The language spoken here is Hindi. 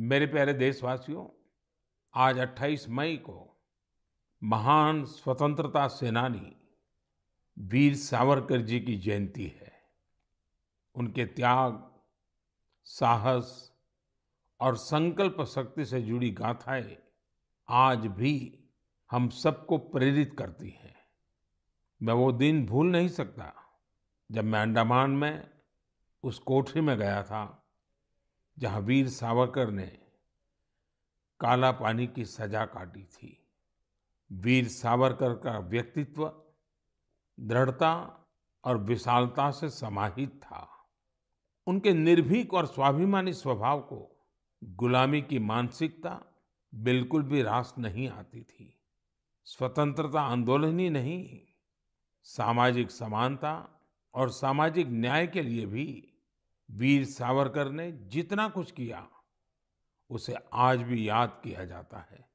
मेरे प्यारे देशवासियों आज 28 मई को महान स्वतंत्रता सेनानी वीर सावरकर जी की जयंती है उनके त्याग साहस और संकल्प शक्ति से जुड़ी गाथाएं आज भी हम सबको प्रेरित करती हैं मैं वो दिन भूल नहीं सकता जब मैं अंडमान में उस कोठरी में गया था जहां वीर सावरकर ने काला पानी की सजा काटी थी वीर सावरकर का व्यक्तित्व दृढ़ता और विशालता से समाहित था उनके निर्भीक और स्वाभिमानी स्वभाव को गुलामी की मानसिकता बिल्कुल भी रास नहीं आती थी स्वतंत्रता आंदोलन ही नहीं सामाजिक समानता और सामाजिक न्याय के लिए भी वीर सावरकर ने जितना कुछ किया उसे आज भी याद किया जाता है